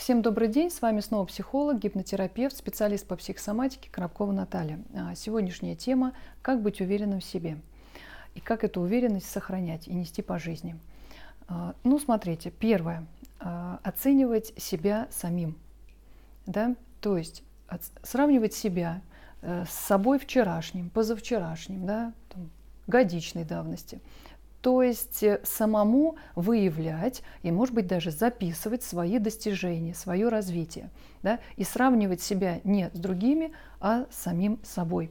Всем добрый день, с вами снова психолог, гипнотерапевт, специалист по психосоматике Коробкова Наталья. А, сегодняшняя тема – как быть уверенным в себе и как эту уверенность сохранять и нести по жизни. А, ну, смотрите, первое – а, оценивать себя самим, да, то есть сравнивать себя э, с собой вчерашним, позавчерашним, да, там, годичной давности – то есть э, самому выявлять и, может быть, даже записывать свои достижения, свое развитие. Да? И сравнивать себя не с другими, а с самим собой.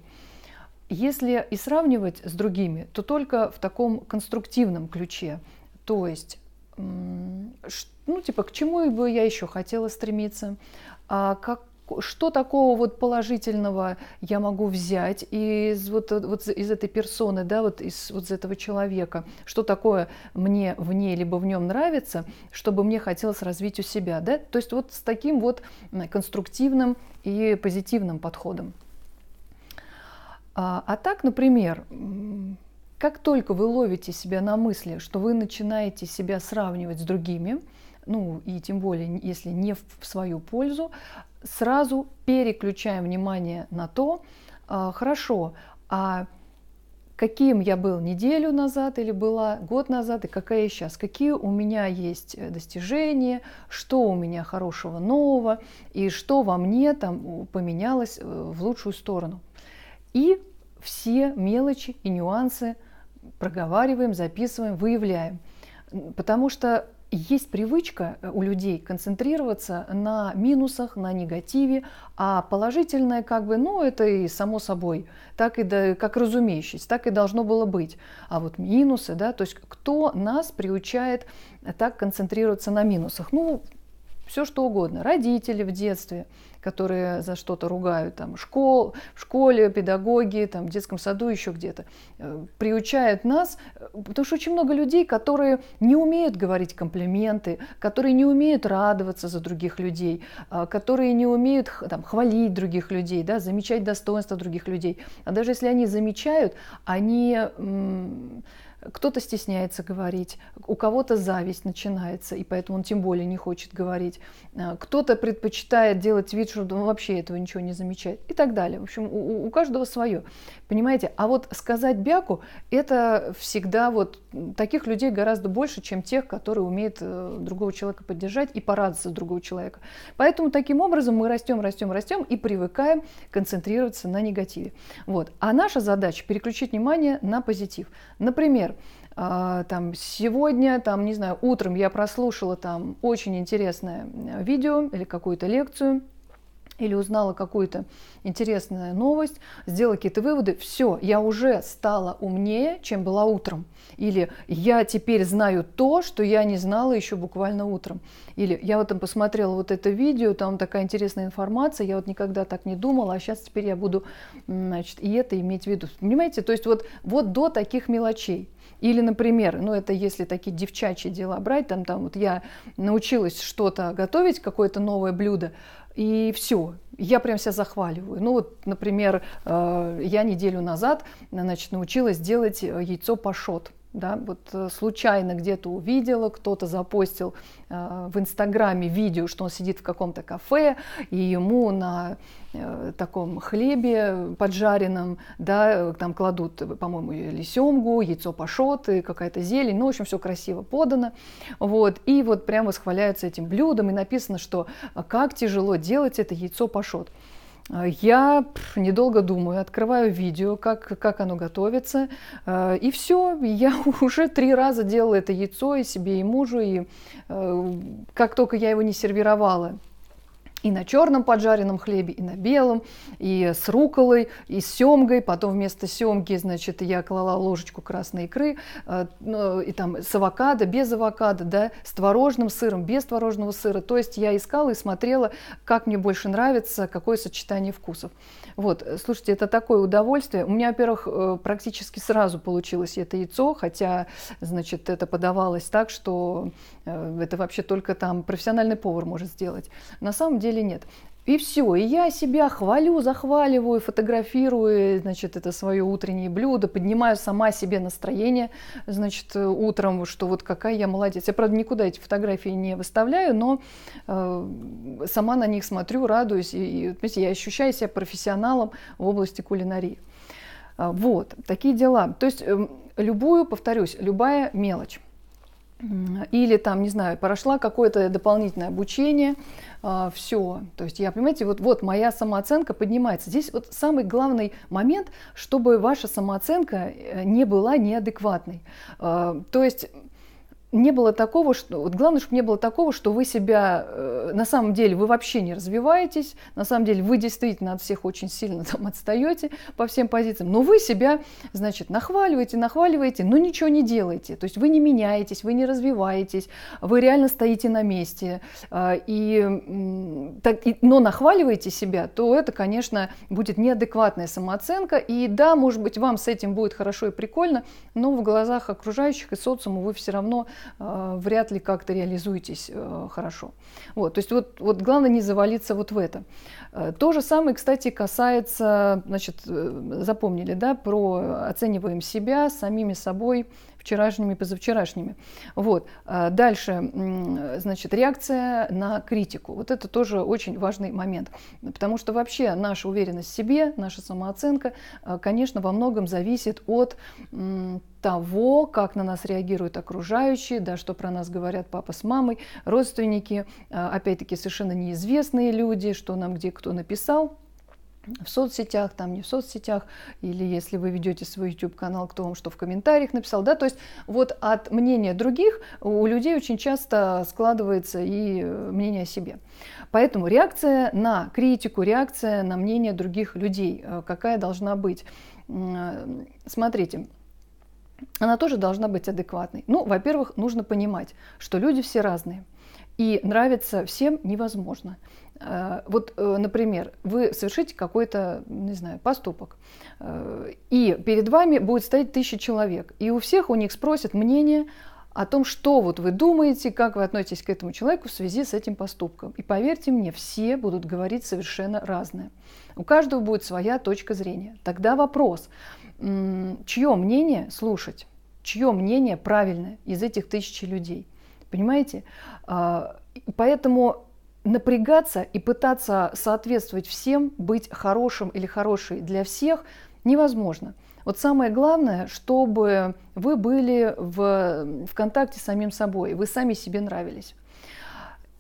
Если и сравнивать с другими, то только в таком конструктивном ключе. То есть, ну, типа, к чему бы я еще хотела стремиться, а как что такого вот положительного я могу взять из вот, вот из этой персоны, да, вот из вот из этого человека, что такое мне в ней либо в нем нравится, чтобы мне хотелось развить у себя, да, то есть вот с таким вот конструктивным и позитивным подходом. А, а так, например, как только вы ловите себя на мысли, что вы начинаете себя сравнивать с другими, ну и тем более, если не в свою пользу, сразу переключаем внимание на то, а, хорошо, а каким я был неделю назад или была год назад, и какая я сейчас, какие у меня есть э, достижения, что у меня хорошего нового, и что во мне там поменялось э, в лучшую сторону. И все мелочи и нюансы проговариваем, записываем, выявляем. Потому что есть привычка э, у людей концентрироваться на минусах, на негативе, а положительное как бы, ну, это и само собой, так и да, как разумеющийся, так и должно было быть. А вот минусы, да, то есть кто нас приучает так концентрироваться на минусах? Ну, все что угодно. Родители в детстве, которые за что-то ругают, там, школ, в школе, педагоги, там, в детском саду, еще где-то, э, приучают нас, э, потому что очень много людей, которые не умеют говорить комплименты, которые не умеют радоваться за других людей, а, которые не умеют там, хвалить других людей, да, замечать достоинства других людей. А даже если они замечают, они кто-то стесняется говорить, у кого-то зависть начинается, и поэтому он тем более не хочет говорить, э, кто-то предпочитает делать вид, что он вообще этого ничего не замечает и так далее. В общем, у, у каждого свое, понимаете? А вот сказать бяку, это всегда вот таких людей гораздо больше, чем тех, которые умеют э, другого человека поддержать и порадоваться другого человека. Поэтому таким образом мы растем, растем, растем и привыкаем концентрироваться на негативе. Вот. А наша задача переключить внимание на позитив. Например, например, а, там сегодня, там, не знаю, утром я прослушала там очень интересное э, видео или какую-то лекцию, или узнала какую-то интересную новость, сделала какие-то выводы, все, я уже стала умнее, чем была утром. Или я теперь знаю то, что я не знала еще буквально утром. Или я вот там посмотрела вот это видео, там такая интересная информация, я вот никогда так не думала, а сейчас теперь я буду значит, и это иметь в виду. Понимаете, то есть вот, вот до таких мелочей – или, например, ну это если такие девчачьи дела брать, там, там вот я научилась что-то готовить, какое-то новое блюдо, и все, я прям себя захваливаю. Ну вот, например, э, я неделю назад, значит, научилась делать э, яйцо пашот да, вот э, случайно где-то увидела, кто-то запостил э, в Инстаграме видео, что он сидит в каком-то кафе, и ему на э, таком хлебе поджаренном, да, там кладут, по-моему, или семгу, яйцо пашот, и какая-то зелень, ну, в общем, все красиво подано, вот, и вот прямо восхваляются этим блюдом, и написано, что как тяжело делать это яйцо пашот. Э, я недолго думаю, открываю видео, как, как оно готовится, э, и все. Я уже три раза делала это яйцо и себе, и мужу, и э, как только я его не сервировала, и на черном поджаренном хлебе, и на белом, и с руколой, и с семгой. Потом вместо семги, значит, я клала ложечку красной икры, э, ну, и там с авокадо, без авокадо, да, с творожным сыром, без творожного сыра. То есть я искала и смотрела, как мне больше нравится, какое сочетание вкусов. Вот, слушайте, это такое удовольствие. У меня, во-первых, э, практически сразу получилось это яйцо, хотя, значит, это подавалось так, что э, это вообще только там профессиональный повар может сделать. На самом деле деле нет. И все, и я себя хвалю, захваливаю, фотографирую, значит, это свое утреннее блюдо, поднимаю сама себе настроение, значит, утром, что вот какая я молодец. Я, правда, никуда эти фотографии не выставляю, но э, сама на них смотрю, радуюсь, и, и я ощущаю себя профессионалом в области кулинарии. А, вот, такие дела. То есть э, любую, повторюсь, любая мелочь или там, не знаю, прошла какое-то дополнительное обучение, а, все. То есть я, понимаете, вот, вот моя самооценка поднимается. Здесь вот самый главный момент, чтобы ваша самооценка э, не была неадекватной. А, то есть не было такого, что вот главное, чтобы не было такого, что вы себя э, на самом деле вы вообще не развиваетесь, на самом деле вы действительно от всех очень сильно там отстаете по всем позициям, но вы себя, значит, нахваливаете, нахваливаете, но ничего не делаете, то есть вы не меняетесь, вы не развиваетесь, вы реально стоите на месте, э, и, так, и, но нахваливаете себя, то это, конечно, будет неадекватная самооценка, и да, может быть, вам с этим будет хорошо и прикольно, но в глазах окружающих и социума вы все равно Э, вряд ли как-то реализуетесь э, хорошо. Вот, то есть вот, вот главное не завалиться вот в это. Э, то же самое, кстати, касается, значит, запомнили, да, про оцениваем себя самими собой, вчерашними, позавчерашними. Вот. А, дальше, значит, реакция на критику. Вот это тоже очень важный момент, потому что вообще наша уверенность в себе, наша самооценка, а, конечно, во многом зависит от того, как на нас реагируют окружающие, да, что про нас говорят папа с мамой, родственники, а, опять-таки совершенно неизвестные люди, что нам где кто написал в соцсетях, там не в соцсетях, или если вы ведете свой YouTube-канал, кто вам что в комментариях написал, да, то есть вот от мнения других у людей очень часто складывается и э, мнение о себе. Поэтому реакция на критику, реакция на мнение других людей, э, какая должна быть. Э, смотрите, она тоже должна быть адекватной. Ну, во-первых, нужно понимать, что люди все разные. И нравится всем невозможно. Э, вот, э, например, вы совершите какой-то, не знаю, поступок, э, и перед вами будет стоять тысяча человек, и у всех у них спросят мнение о том, что вот вы думаете, как вы относитесь к этому человеку в связи с этим поступком. И поверьте мне, все будут говорить совершенно разное. У каждого будет своя точка зрения. Тогда вопрос, чье мнение слушать, чье мнение правильное из этих тысячи людей. Понимаете? Поэтому напрягаться и пытаться соответствовать всем, быть хорошим или хорошей для всех невозможно. Вот самое главное, чтобы вы были в, в контакте с самим собой, вы сами себе нравились.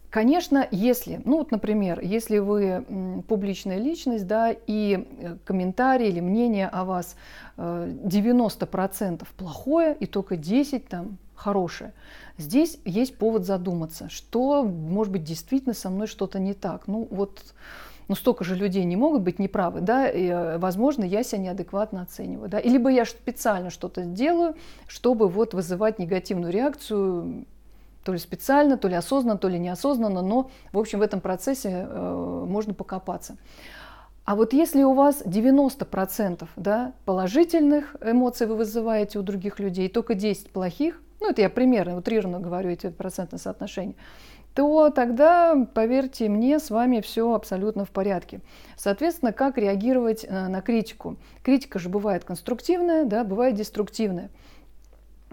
Конечно, если, ну вот, например, если вы публичная личность, да, и э, комментарии или мнение о вас 90% э, плохое, и только 10% там хорошее. Здесь есть повод задуматься, что, может быть, действительно со мной что-то не так. Ну вот, ну столько же людей не могут быть неправы, да, и, э, возможно, я себя неадекватно оцениваю, да, и либо я специально что-то делаю, чтобы вот вызывать негативную реакцию то ли специально, то ли осознанно, то ли неосознанно, но, в общем, в этом процессе э, можно покопаться. А вот если у вас 90% да, положительных эмоций вы вызываете у других людей, и только 10 плохих, ну это я примерно, утрированно говорю эти процентные соотношения, то тогда, поверьте мне, с вами все абсолютно в порядке. Соответственно, как реагировать э, на критику? Критика же бывает конструктивная, да, бывает деструктивная.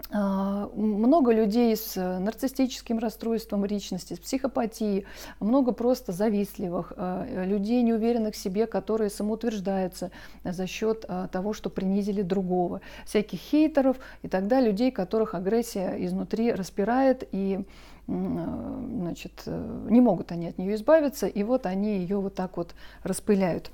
А, много людей с э, нарциссическим расстройством личности, с психопатией, много просто завистливых, а, э, людей, неуверенных в себе, которые самоутверждаются за счет а, того, что принизили другого, всяких хейтеров и так далее, людей, которых агрессия изнутри распирает и э, значит, не могут они от нее избавиться, и вот они ее вот так вот распыляют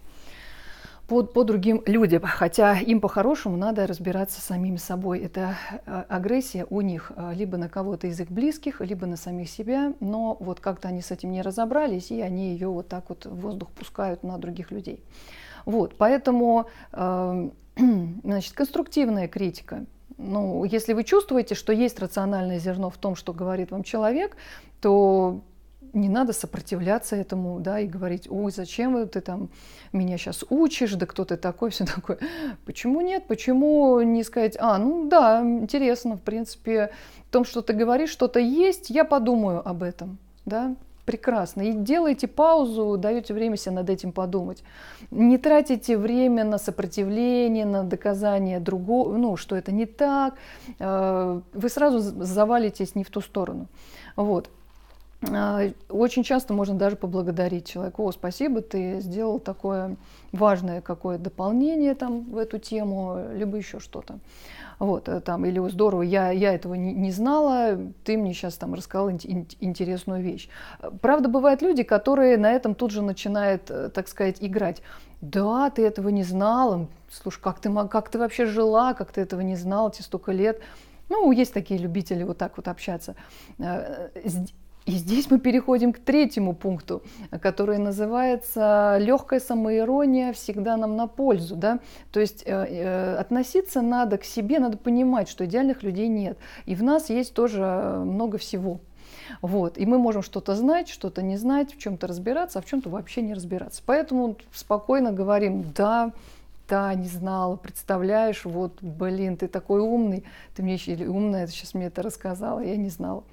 по, по другим людям, хотя им по-хорошему надо разбираться с самими собой. Это э, агрессия у них э, либо на кого-то из их близких, либо на самих себя, но вот как-то они с этим не разобрались, и они ее вот так вот в воздух пускают на других людей. Вот, поэтому, эм, значит, конструктивная критика. Ну, если вы чувствуете, что есть рациональное зерно в том, что говорит вам человек, то не надо сопротивляться этому, да, и говорить, ой, зачем ты там меня сейчас учишь, да кто ты такой, все такое. Почему нет? Почему не сказать, а, ну да, интересно, в принципе, в том, что ты говоришь, что-то есть, я подумаю об этом, да, прекрасно. И делайте паузу, даете время себе над этим подумать. Не тратите время на сопротивление, на доказание другого, ну, что это не так. Э, вы сразу завалитесь не в ту сторону. Вот. А, очень часто можно даже поблагодарить человека. О, спасибо, ты сделал такое важное какое дополнение там в эту тему, либо еще что-то. Вот, э, там, или здорово, я, я этого не, не знала, ты мне сейчас там рассказал ин- интересную вещь. Э, правда, бывают люди, которые на этом тут же начинают, э, так сказать, играть. Да, ты этого не знала, слушай, как ты, как ты вообще жила, как ты этого не знала, тебе столько лет. Ну, есть такие любители вот так вот общаться. И здесь мы переходим к третьему пункту, который называется легкая самоирония всегда нам на пользу. Да? То есть э, э, относиться надо к себе, надо понимать, что идеальных людей нет. И в нас есть тоже э, много всего. Вот. И мы можем что-то знать, что-то не знать, в чем-то разбираться, а в чем-то вообще не разбираться. Поэтому спокойно говорим, да, да, не знала, представляешь, вот, блин, ты такой умный, ты мне или умная, ты сейчас мне это рассказала, я не знала.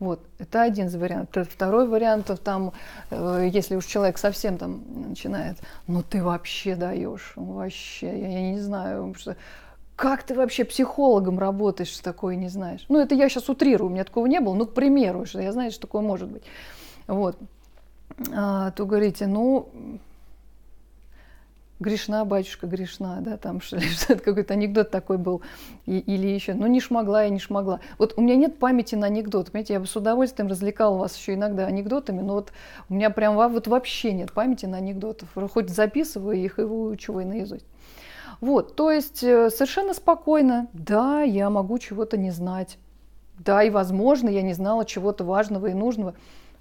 Вот, это один из вариантов. Второй вариант, там, э, если уж человек совсем там начинает, ну ты вообще даешь, ну вообще, я, я не знаю, что, как ты вообще психологом работаешь, что такое не знаешь? Ну, это я сейчас утрирую, у меня такого не было, ну, к примеру, что я знаю, что такое может быть. Вот. А, то говорите, ну, грешна, батюшка, грешна, да, там что-то какой-то анекдот такой был, и, или еще, ну не шмогла я, не шмогла. Вот у меня нет памяти на анекдот, понимаете, я бы с удовольствием развлекала вас еще иногда анекдотами, но вот у меня прям вот вообще нет памяти на анекдотов, хоть записываю их и выучиваю наизусть. Вот, то есть э, совершенно спокойно, да, я могу чего-то не знать, да, и возможно, я не знала чего-то важного и нужного,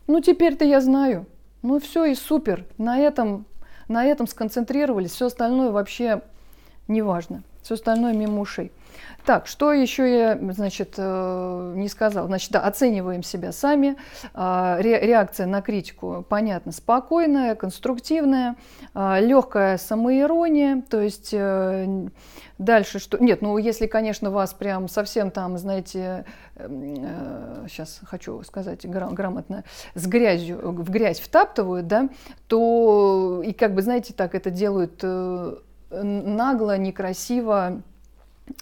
ну теперь-то я знаю, ну все и супер, на этом на этом сконцентрировались, все остальное вообще неважно. Все остальное мимо ушей. Так, что еще я, значит, э, не сказал. Значит, да, оцениваем себя сами. А, реакция на критику, понятно, спокойная, конструктивная, а, легкая самоирония. То есть э, дальше что... Нет, ну если, конечно, вас прям совсем там, знаете, сейчас эм, э, хочу сказать грамотно, с грязью, в грязь втаптывают, да, то и как бы, знаете, так это делают нагло, некрасиво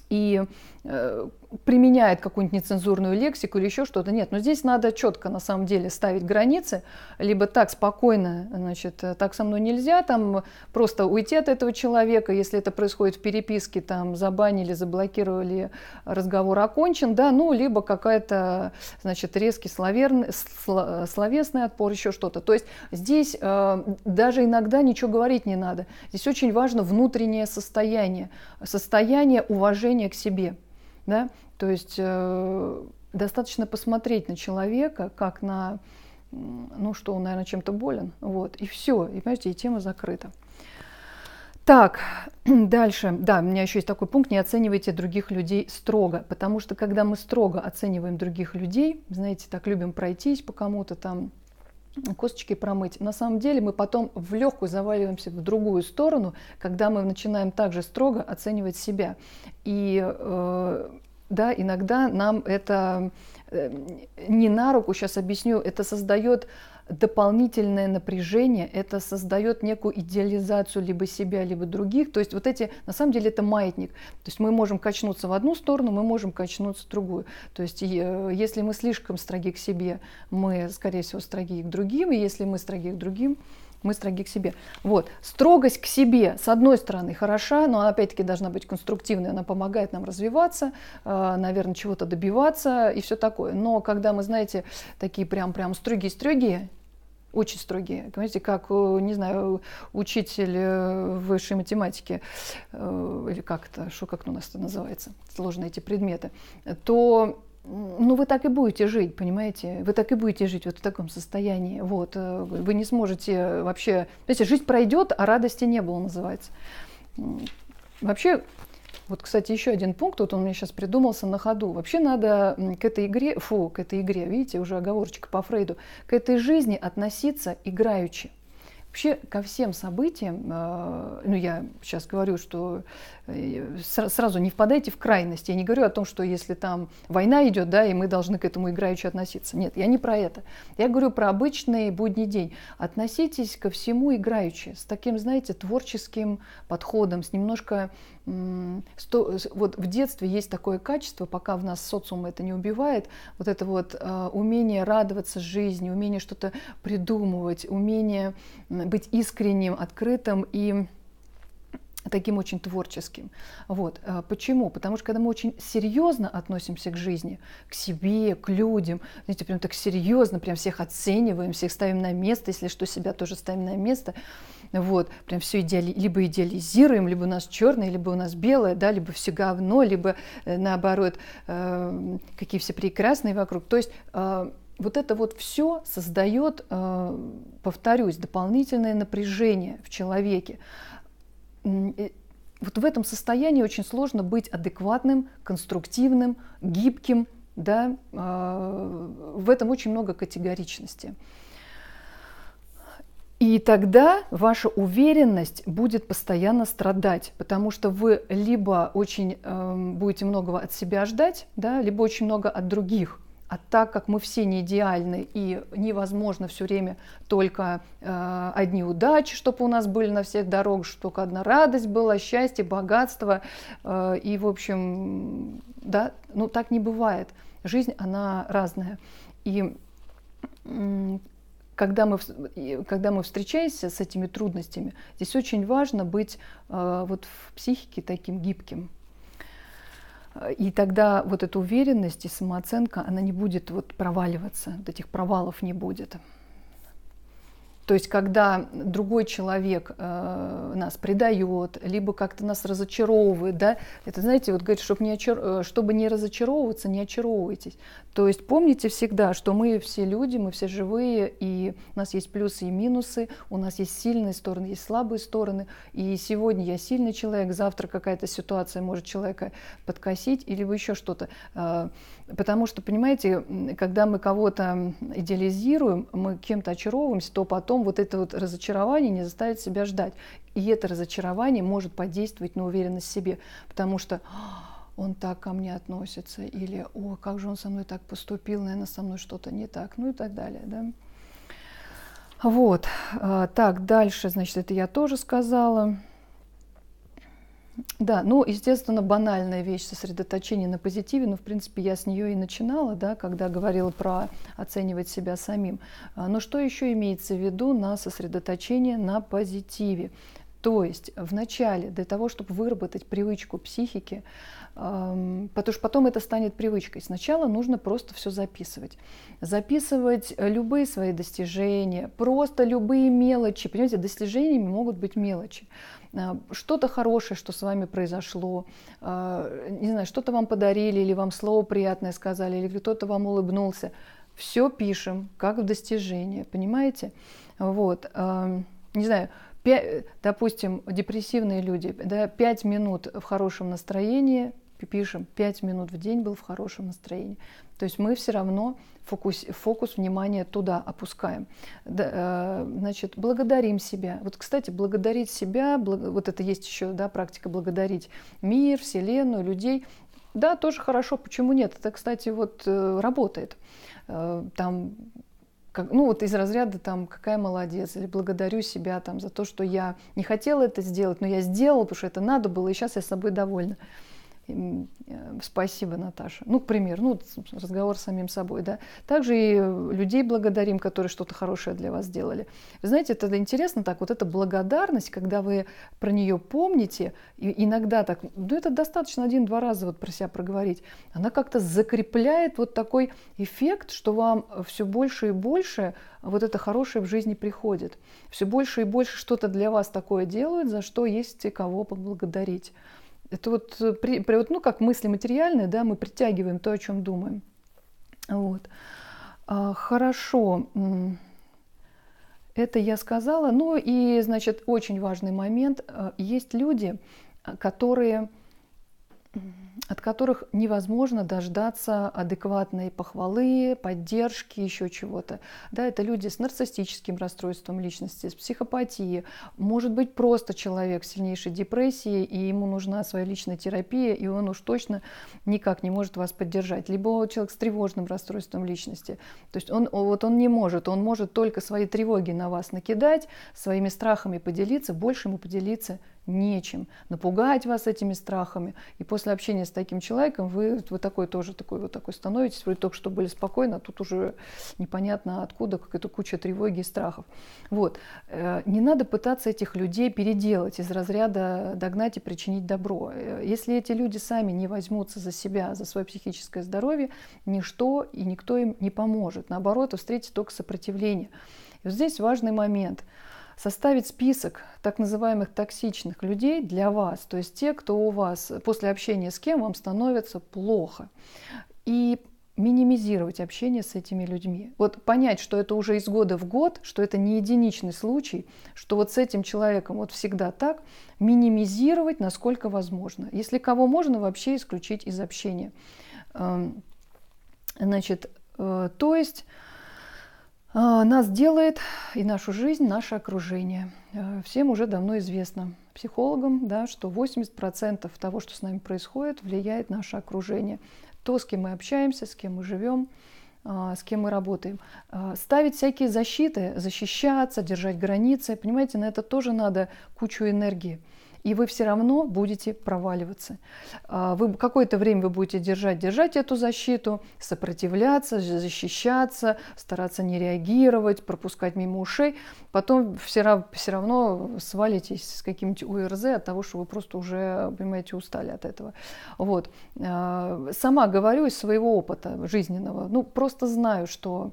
и э, применяет какую-нибудь нецензурную лексику или еще что-то. Нет, но здесь надо четко на самом деле ставить границы, либо так спокойно, значит, так со мной нельзя, там просто уйти от этого человека, если это происходит в переписке, там забанили, заблокировали, разговор окончен, да, ну, либо какая-то, значит, резкий словерный, словесный отпор, еще что-то. То есть здесь э, даже иногда ничего говорить не надо. Здесь очень важно внутреннее состояние, состояние уважения к себе. Да? То есть э, достаточно посмотреть на человека, как на, ну что, он, наверное, чем-то болен. Вот, и все, и, понимаете, и тема закрыта. Так, дальше. Да, у меня еще есть такой пункт. Не оценивайте других людей строго. Потому что когда мы строго оцениваем других людей, знаете, так любим пройтись по кому-то там, косточки промыть. На самом деле мы потом в легкую заваливаемся в другую сторону, когда мы начинаем также строго оценивать себя. И э, да, иногда нам это э, не на руку, сейчас объясню, это создает дополнительное напряжение, это создает некую идеализацию либо себя, либо других. То есть вот эти, на самом деле, это маятник. То есть мы можем качнуться в одну сторону, мы можем качнуться в другую. То есть если мы слишком строги к себе, мы, скорее всего, строги к другим, и если мы строги к другим, мы строги к себе. Вот. Строгость к себе, с одной стороны, хороша, но она, опять-таки, должна быть конструктивной, она помогает нам развиваться, а, наверное, чего-то добиваться и все такое. Но когда мы, знаете, такие прям-прям строгие-строгие, очень строгие. Понимаете, как, э, не знаю, учитель э, высшей математики, э, или как это, что как у нас это называется, сложные эти предметы, то ну, вы так и будете жить, понимаете? Вы так и будете жить вот в таком состоянии. Вот. Вы не сможете вообще... Понимаете, жизнь пройдет, а радости не было, называется. Вообще, вот, кстати, еще один пункт, вот он мне сейчас придумался на ходу. Вообще надо к этой игре, фу, к этой игре, видите, уже оговорочка по Фрейду, к этой жизни относиться играючи. Вообще ко всем событиям, э, ну я сейчас говорю, что э, сразу не впадайте в крайность. Я не говорю о том, что если там война идет, да, и мы должны к этому играючи относиться. Нет, я не про это. Я говорю про обычный будний день. Относитесь ко всему играючи, с таким, знаете, творческим подходом, с немножко вот в детстве есть такое качество, пока в нас социум это не убивает, вот это вот э, умение радоваться жизни, умение что-то придумывать, умение быть искренним, открытым и таким очень творческим. Вот. Э, почему? Потому что когда мы очень серьезно относимся к жизни, к себе, к людям, знаете, прям так серьезно, прям всех оцениваем, всех ставим на место, если что, себя тоже ставим на место, вот, прям все идеали, либо идеализируем, либо у нас черное, либо у нас белое, да, либо все говно, либо э, наоборот, э, какие все прекрасные вокруг. То есть э, вот это вот все создает, э, повторюсь, дополнительное напряжение в человеке. Вот в этом состоянии очень сложно быть адекватным, конструктивным, гибким, да, э, в этом очень много категоричности. И тогда ваша уверенность будет постоянно страдать, потому что вы либо очень э, будете многого от себя ждать, да, либо очень много от других. А так как мы все не идеальны и невозможно все время только э, одни удачи, чтобы у нас были на всех дорогах, чтобы только одна радость была, счастье, богатство. Э, и, в общем, да, ну так не бывает. Жизнь, она разная. И когда мы, когда мы встречаемся с этими трудностями, здесь очень важно быть э, вот в психике таким гибким. И тогда вот эта уверенность и самооценка, она не будет вот проваливаться, вот этих провалов не будет. То есть, когда другой человек э, нас предает, либо как-то нас разочаровывает, да, это, знаете, вот говорит, чтобы не, очар... Э, чтобы не разочаровываться, не очаровывайтесь. То есть, помните всегда, что мы все люди, мы все живые, и у нас есть плюсы и минусы, у нас есть сильные стороны, есть слабые стороны, и сегодня я сильный человек, завтра какая-то ситуация может человека подкосить, или еще что-то. Э, Потому что, понимаете, когда мы кого-то идеализируем, мы кем-то очаровываемся, то потом вот это вот разочарование не заставит себя ждать. И это разочарование может подействовать на уверенность в себе, потому что «А, он так ко мне относится, или «О, как же он со мной так поступил, наверное, со мной что-то не так», ну и так далее, да. Вот, а, так, дальше, значит, это я тоже сказала. Да, ну, естественно, банальная вещь сосредоточение на позитиве, но, в принципе, я с нее и начинала, да, когда говорила про оценивать себя самим. А, но что еще имеется в виду на сосредоточение на позитиве? То есть вначале для того, чтобы выработать привычку психики, эм, потому что потом это станет привычкой, сначала нужно просто все записывать. Записывать э, любые свои достижения, просто любые мелочи. Понимаете, достижениями могут быть мелочи. Э, что-то хорошее, что с вами произошло, э, не знаю, что-то вам подарили, или вам слово приятное сказали, или кто-то вам улыбнулся. Все пишем, как в достижении, понимаете? Вот, эм, не знаю, допустим, депрессивные люди, да, 5 минут в хорошем настроении, пишем, 5 минут в день был в хорошем настроении. То есть мы все равно фокус, фокус внимания туда опускаем. Да, э, значит, благодарим себя. Вот, кстати, благодарить себя, благ... вот это есть еще да, практика благодарить мир, Вселенную, людей. Да, тоже хорошо, почему нет? Это, кстати, вот э, работает. Э, там как, ну вот из разряда там, какая молодец, или благодарю себя там за то, что я не хотела это сделать, но я сделала, потому что это надо было, и сейчас я с собой довольна. Э, спасибо, Наташа. Ну, к примеру, ну, разговор с самим собой, да. Также и э, людей благодарим, которые что-то хорошее для вас сделали. Вы знаете, это интересно так, вот эта благодарность, когда вы про нее помните, и иногда так, ну, это достаточно один-два раза вот про себя проговорить, она как-то закрепляет вот такой эффект, что вам все больше и больше вот это хорошее в жизни приходит. Все больше и больше что-то для вас такое делают, за что есть кого поблагодарить. Это вот, э, при, при, вот ну, как мысли материальные, да, мы притягиваем то, о чем думаем. Вот. А, хорошо. Это я сказала. Ну и, значит, очень важный момент. Э, есть люди, э, которые от которых невозможно дождаться адекватной похвалы, поддержки, еще чего-то. Да, это люди с нарциссическим расстройством личности, с психопатией, может быть просто человек с сильнейшей депрессией, и ему нужна своя личная терапия, и он уж точно никак не может вас поддержать. Либо человек с тревожным расстройством личности, то есть он, вот он не может, он может только свои тревоги на вас накидать, своими страхами поделиться, больше ему поделиться нечем, напугать вас этими страхами. И после общения с таким человеком вы, вы такой тоже такой вот такой становитесь, вроде только что были спокойно, а тут уже непонятно откуда какая-то куча тревоги и страхов. Вот. Э, не надо пытаться этих людей переделать из разряда догнать и причинить добро. Э, если эти люди сами не возьмутся за себя, за свое психическое здоровье, ничто и никто им не поможет. Наоборот, встретить только сопротивление. И вот здесь важный момент – составить список так называемых токсичных людей для вас, то есть те, кто у вас после общения с кем вам становится плохо. И минимизировать общение с этими людьми. Вот понять, что это уже из года в год, что это не единичный случай, что вот с этим человеком вот всегда так, минимизировать насколько возможно. Если кого можно вообще исключить из общения. Эм, значит, э, то есть а, нас делает и нашу жизнь, наше окружение. Э, всем уже давно известно, психологам, да, что 80% того, что с нами происходит, влияет наше окружение. То, с кем мы общаемся, с кем мы живем, а, с кем мы работаем. А, ставить всякие защиты, защищаться, держать границы, понимаете, на это тоже надо кучу энергии и вы все равно будете проваливаться. А, вы какое-то время вы будете держать, держать эту защиту, сопротивляться, защищаться, стараться не реагировать, пропускать мимо ушей. Потом все, равно, все равно свалитесь с каким-нибудь УРЗ от того, что вы просто уже, понимаете, устали от этого. Вот. А, сама говорю из своего опыта жизненного. Ну, просто знаю, что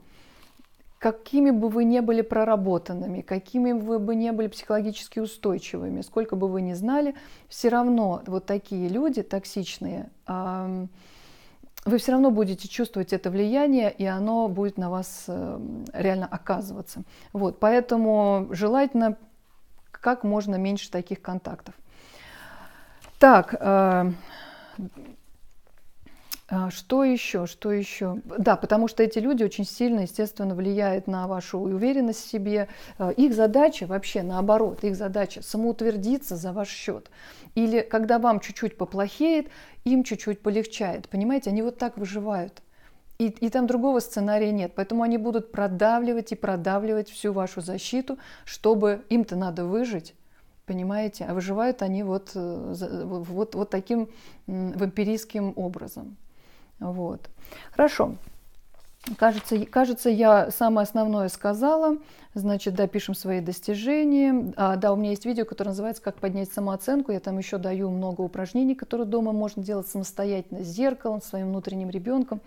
какими бы вы не были проработанными, какими вы бы не были психологически устойчивыми, сколько бы вы ни знали, все равно вот такие люди токсичные, вы все равно будете чувствовать это влияние, и оно будет на вас э, реально оказываться. Вот, поэтому желательно как можно меньше таких контактов. Так, э, а, что еще? Что еще? Да, потому что эти люди очень сильно, естественно, влияют на вашу уверенность в себе. А, их задача вообще наоборот, их задача самоутвердиться за ваш счет. Или когда вам чуть-чуть поплохеет, им чуть-чуть полегчает. Понимаете, они вот так выживают. И, и там другого сценария нет. Поэтому они будут продавливать и продавливать всю вашу защиту, чтобы им-то надо выжить. Понимаете? А выживают они вот, э, вот, вот таким вампирийским образом. Вот. Хорошо. Кажется, кажется, я самое основное сказала. Значит, да, пишем свои достижения. А, да, у меня есть видео, которое называется «Как поднять самооценку». Я там еще даю много упражнений, которые дома можно делать самостоятельно, с зеркалом, своим внутренним ребенком.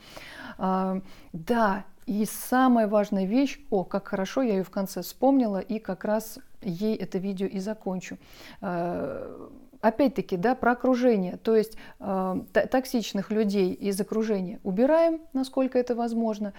А, да, и самая важная вещь, о, как хорошо, я ее в конце вспомнила, и как раз ей это видео и закончу. А, Опять-таки, да, про окружение, то есть э, токсичных людей из окружения убираем, насколько это возможно,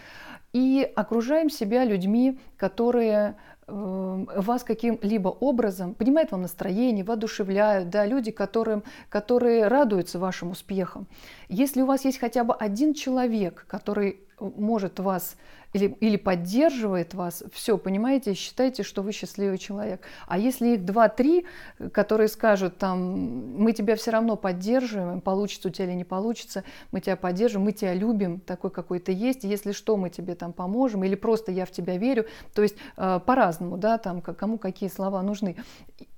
и окружаем себя людьми, которые э, вас каким-либо образом понимают вам настроение, воодушевляют, да, люди, которым, которые радуются вашим успехам. Если у вас есть хотя бы один человек, который э, может вас или, или поддерживает вас, все, понимаете, считайте, что вы счастливый человек. А если их два-три, которые скажут, там, мы тебя все равно поддерживаем, получится у тебя или не получится, мы тебя поддержим, мы тебя любим, такой какой ты есть, если что, мы тебе там поможем, или просто я в тебя верю, то есть э, по-разному, да, там, кому какие слова нужны.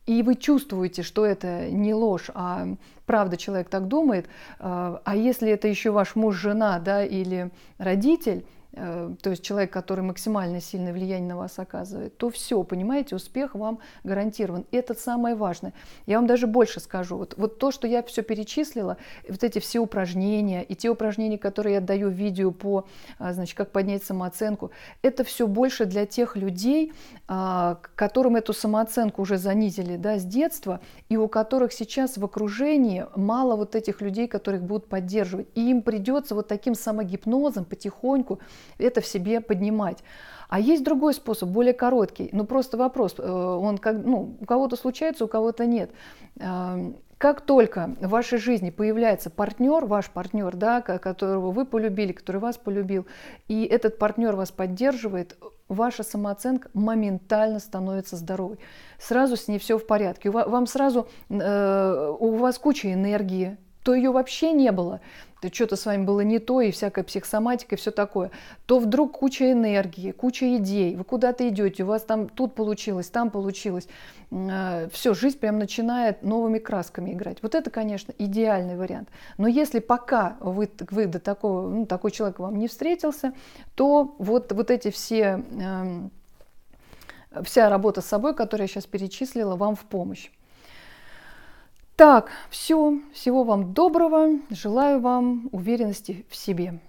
И вы чувствуете, что это не ложь, а правда человек так думает. Э, а если это еще ваш муж, жена, да, или родитель, Э, то есть человек, который максимально сильное влияние на вас оказывает, то все, понимаете, успех вам гарантирован. И это самое важное. Я вам даже больше скажу. Вот, вот то, что я все перечислила, вот эти все упражнения и те упражнения, которые я даю в видео по, а, значит, как поднять самооценку, это все больше для тех людей, а, которым эту самооценку уже занизили да, с детства, и у которых сейчас в окружении мало вот этих людей, которых будут поддерживать. И им придется вот таким самогипнозом потихоньку – это в себе поднимать. А есть другой способ, более короткий. Ну просто вопрос, э, он как, ну, у кого-то случается, у кого-то нет. Эм, как только в вашей жизни появляется партнер, ваш партнер, да, которого вы полюбили, который вас полюбил, и этот партнер вас поддерживает, ваша самооценка моментально становится здоровой. Сразу с ней все в порядке. Вам сразу, э, у вас куча энергии, то ее вообще не было что-то с вами было не то, и всякая психосоматика, и все такое, то вдруг куча энергии, куча идей, вы куда-то идете, у вас там тут получилось, там получилось, а, все, жизнь прям начинает новыми красками играть. Вот это, конечно, идеальный вариант. Но если пока вы, вы до такого, ну, такой человек вам не встретился, то вот, вот эти все, эм, вся работа с собой, которую я сейчас перечислила, вам в помощь. Так, все, всего вам доброго, желаю вам уверенности в себе.